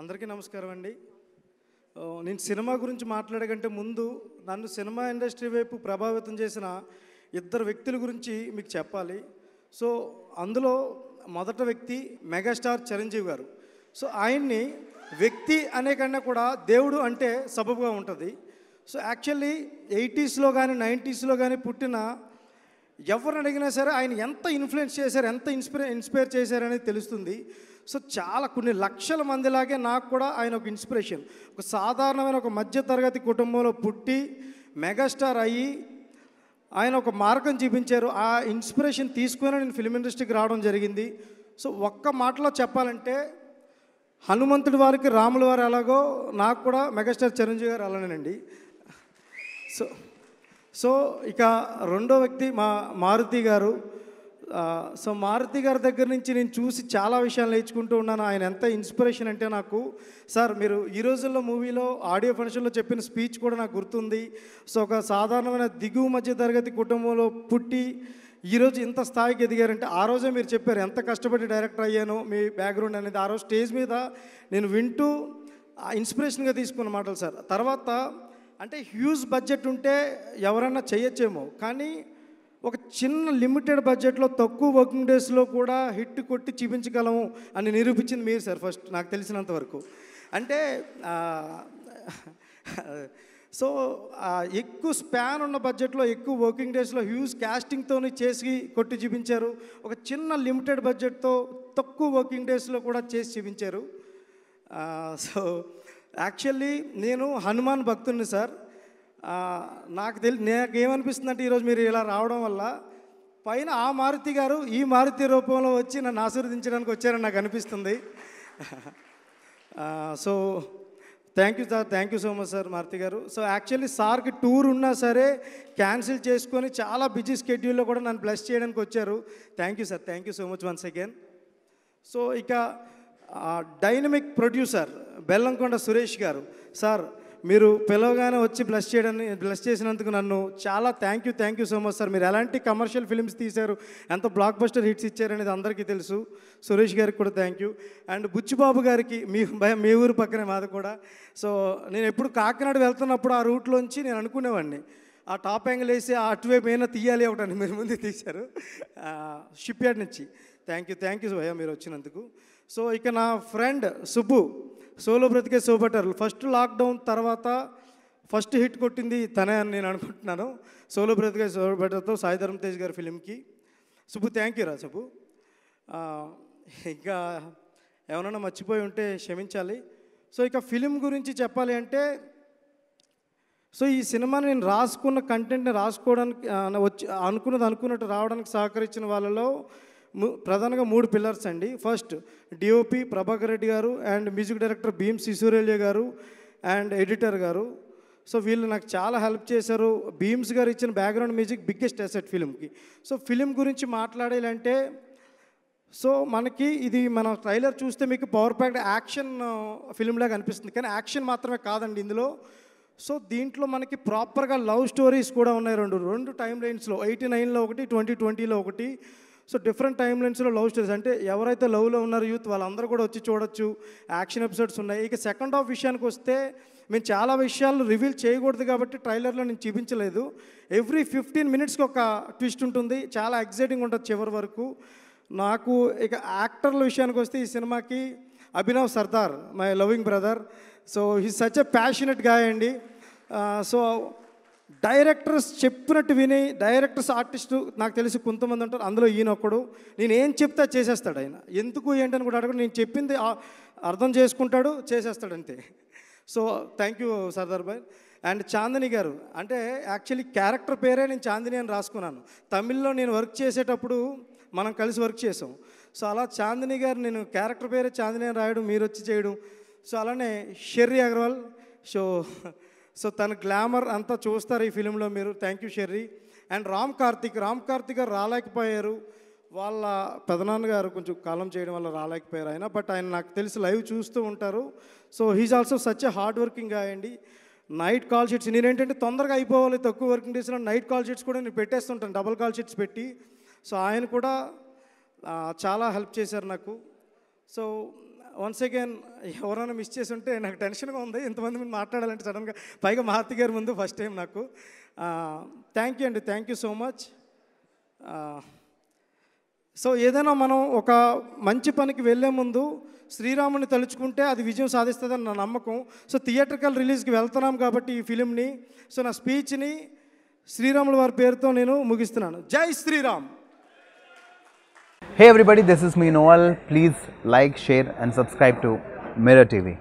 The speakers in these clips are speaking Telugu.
అందరికీ నమస్కారం అండి నేను సినిమా గురించి మాట్లాడకంటే ముందు నన్ను సినిమా ఇండస్ట్రీ వైపు ప్రభావితం చేసిన ఇద్దరు వ్యక్తుల గురించి మీకు చెప్పాలి సో అందులో మొదట వ్యక్తి మెగాస్టార్ చిరంజీవి గారు సో ఆయన్ని వ్యక్తి అనే కన్నా కూడా దేవుడు అంటే సబబుగా ఉంటుంది సో యాక్చువల్లీ ఎయిటీస్లో కానీ నైంటీస్లో కానీ పుట్టిన ఎవరిని అడిగినా సరే ఆయన ఎంత ఇన్ఫ్లుయెన్స్ చేశారు ఎంత ఇన్స్పిర ఇన్స్పైర్ చేశారనేది తెలుస్తుంది సో చాలా కొన్ని లక్షల మందిలాగే నాకు కూడా ఆయన ఒక ఇన్స్పిరేషన్ ఒక సాధారణమైన ఒక మధ్యతరగతి కుటుంబంలో పుట్టి మెగాస్టార్ అయ్యి ఆయన ఒక మార్గం చూపించారు ఆ ఇన్స్పిరేషన్ తీసుకుని నేను ఫిల్మ్ ఇండస్ట్రీకి రావడం జరిగింది సో ఒక్క మాటలో చెప్పాలంటే హనుమంతుడి వారికి రాముల వారు ఎలాగో నాకు కూడా మెగాస్టార్ చిరంజీవి గారు అలానేనండి సో సో ఇక రెండో వ్యక్తి మా మారుతి గారు సో మారుతి గారి దగ్గర నుంచి నేను చూసి చాలా విషయాలు నేర్చుకుంటూ ఉన్నాను ఆయన ఎంత ఇన్స్పిరేషన్ అంటే నాకు సార్ మీరు ఈ రోజుల్లో మూవీలో ఆడియో ఫంక్షన్లో చెప్పిన స్పీచ్ కూడా నాకు గుర్తుంది సో ఒక సాధారణమైన దిగువ మధ్య తరగతి కుటుంబంలో పుట్టి ఈరోజు ఇంత స్థాయికి ఎదిగారంటే ఆ రోజే మీరు చెప్పారు ఎంత కష్టపడి డైరెక్టర్ అయ్యాను మీ బ్యాక్గ్రౌండ్ అనేది ఆ రోజు స్టేజ్ మీద నేను వింటూ ఇన్స్పిరేషన్గా తీసుకున్న మాటలు సార్ తర్వాత అంటే హ్యూజ్ బడ్జెట్ ఉంటే ఎవరన్నా చేయొచ్చేమో కానీ ఒక చిన్న లిమిటెడ్ బడ్జెట్లో తక్కువ వర్కింగ్ డేస్లో కూడా హిట్ కొట్టి చూపించగలము అని నిరూపించింది మీరు సార్ ఫస్ట్ నాకు తెలిసినంతవరకు అంటే సో ఎక్కువ స్పాన్ ఉన్న బడ్జెట్లో ఎక్కువ వర్కింగ్ డేస్లో హ్యూజ్ క్యాస్టింగ్తో చేసి కొట్టి చూపించారు ఒక చిన్న లిమిటెడ్ బడ్జెట్తో తక్కువ వర్కింగ్ డేస్లో కూడా చేసి చూపించారు సో యాక్చువల్లీ నేను హనుమాన్ భక్తుడిని సార్ నాకు తెలి అంటే ఈరోజు మీరు ఇలా రావడం వల్ల పైన ఆ మారుతి గారు ఈ మారుతి రూపంలో వచ్చి నన్ను ఆశీర్వదించడానికి వచ్చారని నాకు అనిపిస్తుంది so thank you sir thank you so much sir Maruthi garu so actually సార్కి టూర్ ఉన్నా సరే క్యాన్సిల్ చేసుకొని చాలా బిజీ స్కెడ్యూల్లో కూడా నన్ను బ్లెస్ చేయడానికి వచ్చారు thank you sir thank you so much once again so ఇక dynamic producer Bellamkonda Suresh garu sir మీరు పిలవగానే వచ్చి బ్లస్ చేయడం బ్లెస్ చేసినందుకు నన్ను చాలా thank you thank you so much sir మీరు ఎలాంటి కమర్షియల్ ఫిల్మ్స్ తీశారు ఎంత బ్లాక్ బస్టర్ హిట్స్ ఇచ్చారనేది అందరికీ తెలుసు సురేష్ గారికి కూడా థ్యాంక్ యూ అండ్ బుచ్చిబాబు గారికి మీ మీ ఊరు పక్కనే మాది కూడా సో నేను ఎప్పుడు కాకినాడ వెళ్తున్నప్పుడు ఆ రూట్లోంచి నేను అనుకునేవాడిని ఆ టాప్ యాంగిల్ వేసి ఆ అటువైపు అయినా తీయాలి ఒకటని మీరు ముందు తీశారు షిప్ యార్డ్ నుంచి థ్యాంక్ యూ థ్యాంక్ యూ భయ్యా మీరు వచ్చినందుకు సో ఇక నా friend Subbu solo Brathuke so better first lockdown తర్వాత ఫస్ట్ హిట్ కొట్టింది తనే అని నేను అనుకుంటున్నాను సోలో బ్రతికే సో సాయి ధరమ్ తేజ్ గారి ఫిలింకి సుబ్బు థ్యాంక్ యూ రా సుబ్బు ఇంకా ఎవరైనా మర్చిపోయి ఉంటే క్షమించాలి సో ఇక ఫిలిం గురించి చెప్పాలి అంటే సో ఈ సినిమాని నేను రాసుకున్న కంటెంట్ని రాసుకోవడానికి వచ్చి అనుకున్నది అనుకున్నట్టు రావడానికి సహకరించిన వాళ్ళలో ప్రధానంగా మూడు పిల్లర్స్ అండి first DOP Prabhakar Reddy garu and music director Bheem Ceciroleo garu and editor గారు సో వీళ్ళు నాకు చాలా హెల్ప్ చేశారు భీమ్స్ గారు ఇచ్చిన బ్యాక్గ్రౌండ్ మ్యూజిక్ బిగ్గెస్ట్ అసెట్ ఫిలింకి సో ఫిలిం గురించి మాట్లాడాలంటే సో మనకి ఇది మన ట్రైలర్ చూస్తే మీకు పవర్ ప్యాక్డ్ యాక్షన్ ఫిలింలాగా అనిపిస్తుంది కానీ యాక్షన్ మాత్రమే కాదండి ఇందులో సో దీంట్లో మనకి ప్రాపర్గా లవ్ స్టోరీస్ కూడా ఉన్నాయి రెండు రెండు టైం లైన్స్లో ఎయిటీ నైన్లో ఒకటి ట్వంటీ ట్వంటీలో ఒకటి సో డిఫరెంట్ టైం లైన్స్లో లవ్ స్టోరీస్ అంటే ఎవరైతే లవ్లో ఉన్నారో యూత్ వాళ్ళందరూ కూడా వచ్చి చూడొచ్చు యాక్షన్ ఎపిసోడ్స్ ఉన్నాయి ఇక సెకండ్ హాఫ్ విషయానికి వస్తే మేము చాలా విషయాలు రివీల్ చేయకూడదు కాబట్టి ట్రైలర్లో నేను చూపించలేదు ఎవ్రీ ఫిఫ్టీన్ మినిట్స్కి ఒక ట్విస్ట్ ఉంటుంది చాలా ఎగ్జైటింగ్ ఉంటుంది చివరి వరకు నాకు ఇక యాక్టర్ల విషయానికి వస్తే ఈ సినిమాకి Abhinav Sardar my loving brother so he such a passionate guy అండి సో uh, డైరెక్టర్స్ చెప్పినట్టు విని డైరెక్టర్స్ ఆర్టిస్టు నాకు తెలిసి కొంతమంది ఉంటారు అందులో ఈయన ఒకడు నేను ఏం చెప్తా చేసేస్తాడు ఆయన ఎందుకు ఏంటని కూడా అడగడు నేను చెప్పింది అర్థం చేసుకుంటాడు చేసేస్తాడు అంతే సో థ్యాంక్ యూ సర్దార్ భాయ్ అండ్ చాందిని గారు అంటే యాక్చువల్లీ క్యారెక్టర్ పేరే నేను చాందిని అని రాసుకున్నాను తమిళ్లో నేను వర్క్ చేసేటప్పుడు మనం కలిసి వర్క్ చేసాం సో అలా చాందిని గారు నేను క్యారెక్టర్ పేరే చాందిని అని రాయడం మీరు వచ్చి చేయడం సో అలానే షెర్రీ అగర్వాల్ సో సో తన గ్లామర్ అంతా చూస్తారు ఈ ఫిలింలో మీరు thank you Sherry and Ram Karthik Ram Karthik garu రాలేకపోయారు వాళ్ళ పెదనాన్నగారు కొంచెం కాలం చేయడం వల్ల రాలేకపోయారు ఆయన బట్ ఆయన నాకు తెలిసి లైవ్ చూస్తూ ఉంటారు so he's also such hard working అండి నైట్ కాల్ షీట్స్ నేనేంటంటే తొందరగా అయిపోవాలి తక్కువ వర్కింగ్ డేస్లో నైట్ కాల్ షీట్స్ కూడా నేను పెట్టేస్తుంటాను డబుల్ కాల్ షీట్స్ పెట్టి సో ఆయన కూడా చాలా హెల్ప్ చేశారు నాకు సో వన్స్ అగైన్ ఎవరైనా మిస్ చేసి ఉంటే నాకు టెన్షన్గా ఉంది ఇంతమంది మీరు మాట్లాడాలంటే సడన్గా పైగా మహాత్తి గారి ముందు ఫస్ట్ టైం నాకు థ్యాంక్ యూ అండి thank you so much so ఏదైనా మనం ఒక మంచి పనికి వెళ్ళే ముందు శ్రీరాముని తలుచుకుంటే అది విజయం సాధిస్తుందని నా నమ్మకం సో థియేట్రికల్ రిలీజ్కి వెళ్తున్నాం కాబట్టి ఈ ఫిలింని సో నా స్పీచ్ని శ్రీరాముల వారి పేరుతో నేను ముగిస్తున్నాను జై Sriram Hey everybody, this is me Noel. Please like, share and subscribe to Mirror TV.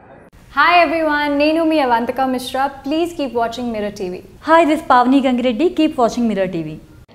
Hi everyone, Nenu me Avantika Mishra. Please keep watching Mirror TV. Hi, this is Pavni Gangireddy. Keep watching Mirror TV